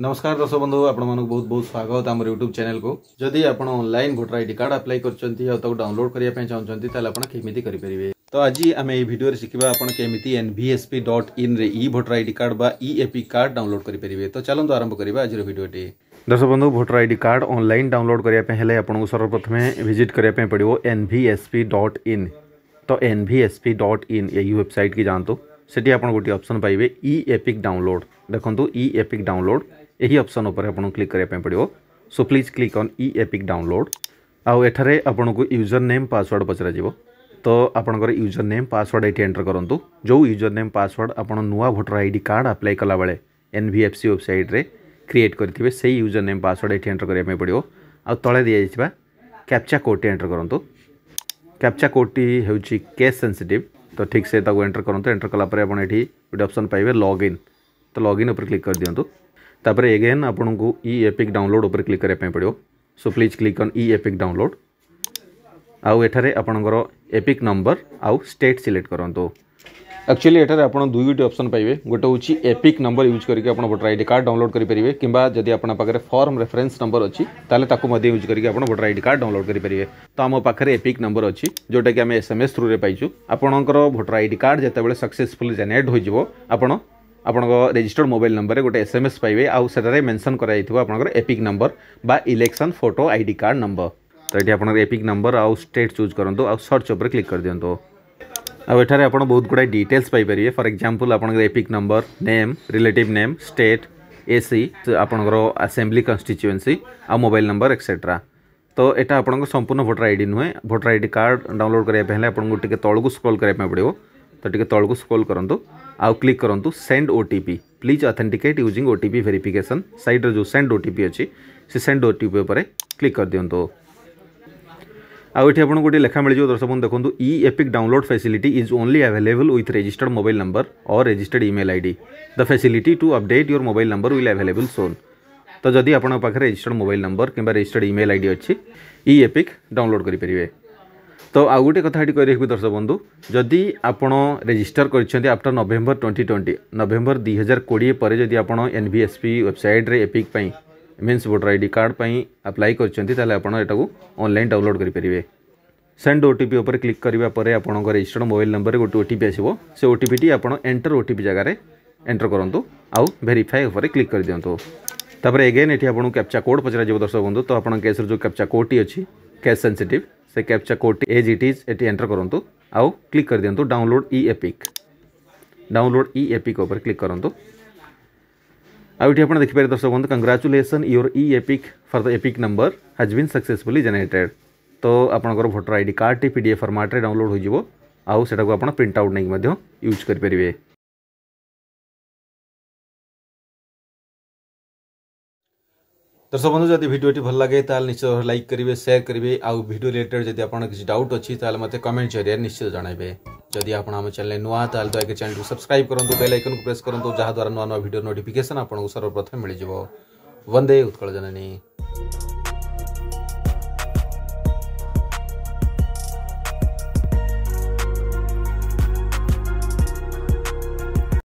नमस्कार दर्शक बंधु आपको बहुत बहुत स्वागत आम यूट्यूब चैनल को जदि आप भोटर आई कार्ड अप्लाई करते डाउनलोड करने चाहते तेल आपमी करेंगे तो आज आम भिडियो शिखा आपति N V S P dot in इ भोटर आई कार्ड बा कार्ड डाउनलोड करेंगे तो चलो आरंभ करवा आज भिडियोटे दर्शक बंधु voter I card online download करने आपको सर्वप्रथमें भिजिट करने पड़ो N V S P dot इन तो N V S P dot इन यही वेबसाइट की जातु সেটি আপনার গোটি অপসন পাইবে ই এপিক ডাউনলোড দেখুন ই এপিক ডাউনলোড এই অপসন উপরে আপনার ক্লিক করা পড়ব so please click on e EPIC download আঠারে আপনার ইউজর নেম পাসওয়ার্ড পচরা যাব তো আপনার ইউজর নেম পাসওয়ার্ড এটি এন্টর করতু যে ইউজর নেম পাসওয়ার্ড আপনার নূয়া ভোটর আইডি কার্ড আপ্লাই কলাবেলে এনভিএফসি ওয়েবসাইট্রে ক্রিয়েট করে সেই ইউজর নেম পাসওয়ার্ড এটি এন্টর করা পড়ব আলে দিয়ে ক্যাপচা কোডটি এন্টর করতু ক্যাপচা কোডটি হচ্ছে কেস সেনসিটিভ ତ ଠିକ୍ ସେ ତାକୁ ଏଣ୍ଟର କରନ୍ତୁ ଏଣ୍ଟର କଲାପରେ ଆପଣ ଏଠି ଗୋଟେ ଅପସନ୍ ପାଇବେ ଲଗ୍ଇନ୍ ତ ଲଗ୍ଇନ୍ ଉପରେ କ୍ଲିକ୍ କରିଦିଅନ୍ତୁ ତାପରେ ଏଗେନ୍ ଆପଣଙ୍କୁ ଇ ଏପିକ୍ ଡାଉନଲୋଡ଼୍ ଉପରେ କ୍ଲିକ୍ କରିବା ପାଇଁ ପଡ଼ିବ so please click on e EPIC download ଆଉ ଏଠାରେ ଆପଣଙ୍କର ଏପିକ୍ ନମ୍ବର ଆଉ ଷ୍ଟେଟ୍ ସିଲେକ୍ଟ କରନ୍ତୁ एक्चुअली एटर आप दुईट अप्सन पाए गोटे हूँ एपिक नंबर यूज करके आप भोटर आई कार्ड डाउनलोड करेंगे किंबाद आपके फर्म रेफरेन्स नंबर अच्छी तक यूज करके आप भोटर आई कार्ड डाउनलोड करेंगे तो आम पाखे एपिक नंबर अच्छी जोटा कि आम एस एम एस थ्रु में पाइ आपर भोटर आई कार्ड जिते बड़े सक्सेसफुल जेनेट हो आपंजिस्टर्ड मोबाइल नंबर गोटे एस एम एस पाए आटे मेनसन कराइर एपिक नंबर बा election photo I card number तो ये आप एपिक नंबर आउ स्टेट चूज करूँ आउ सर्च उपर क्लिक कर दिंतु ଆଉ ଏଠାରେ ଆପଣ ବହୁତ ଗୁଡ଼ାଏ ଡିଟେଲ୍ସ ପାଇପାରିବେ ଫର୍ ଏକ୍ଜାମ୍ପଲ୍ ଆପଣଙ୍କର EPIC number name relative name state AC ଆପଣଙ୍କର ଆସେମ୍ବ୍ଲି କନଷ୍ଟିଚୁଏନ୍ସି ଆଉ ମୋବାଇଲ୍ ନମ୍ବର ଏକ୍ସେଟ୍ରା ତ ଏଇଟା ଆପଣଙ୍କ ସମ୍ପୂର୍ଣ୍ଣ ଭୋଟର ଆଇ ଡ଼ି ନୁହେଁ voter I D card download କରିବା ପାଇଁ ହେଲେ ଆପଣଙ୍କୁ ଟିକେ ତଳକୁ ସ୍କ୍ରୋଲ୍ କରିବା ପାଇଁ ପଡ଼ିବ ତ ଟିକେ ତଳକୁ ସ୍କ୍ରୋଲ୍ କରନ୍ତୁ ଆଉ କ୍ଲିକ୍ କରନ୍ତୁ send O T P please authenticate using O T P verification ସାଇଟ୍ରେ ଯେଉଁ ସେଣ୍ଡ ଓ ଟି ପି ଅଛି ସେ ସେଣ୍ଡ ଓ ଟି ପି ଉପରେ କ୍ଲିକ୍ କରିଦିଅନ୍ତୁ आउ ये आपको गोटे लेखा मिलजो दर्शक देखो तो e EPIC download facility is only available with registered mobile number और registered email I the facility to update your mobile number will available soon तो जदि आपखे रेजिटर्ड मोबाइल नंबर किंवा रेजिटर्ड इमेल आई अच्छी इ एपिक डाउनलोड करेंगे तो आउ गोटे कथी कह दर्शक बंधु जदि आप register after November twenty twenty November दुई हजार कोड़े पर जब आप एन भी एसपी वेबसाइट वेबसाइट्रे EPIC means voter I D card परप्लाई करटा को डाउनलोड करेंगे सेंड ओटीपी ओपर क्लिक करापर आप रेजिस्टर्ड मोबाइल नंबर में गोटे ओटी आसो से ओटीपी आप एंटर ओटीपी जगार एंटर करूँ आउ भेरीफाई उपर क्लिक कर दियंतु तपर एगेन ये आपको कैप्चा कोड पचार दर्शक बंधु तो आप कैस जो कैप्चा कोड टी अच्छी कैश सेनसीटिव से कैप्चा कोड टी एज इट इज ये एंटर करूँ आउ क्लिक कर दिंतु download e EPIC download e EPIC click करूँ आउट आप देखिपे दर्शक बंधु congratulation your e EPIC for the EPIC number has been successfully generated तो आपर भोटर आई डी कार्ड टी पी डी एफ फर्माट्रे डाउनलोड को आप प्रिंट आउट नहीं यूज करेंगे दर्शक बंधु जब भिडियोट भल लगे निश्चित भाव लाइक करेंगे सेयार करेंगे आउ भिडियो रिलेटेड जब आप किसी डाउट अच्छी तेल मतलब कमेंट जरिए निश्चित जनवे जदि आप चैनल नुआ तो दया चैनल को सब्सक्राइब करूँ बेल आइकन को प्रेस करूँ जहाँ द्वारा नुआ नुआ भिडियो नोटिकेसन आपको सर्वप्रथम मिल जाए वंदे उत्कल जननी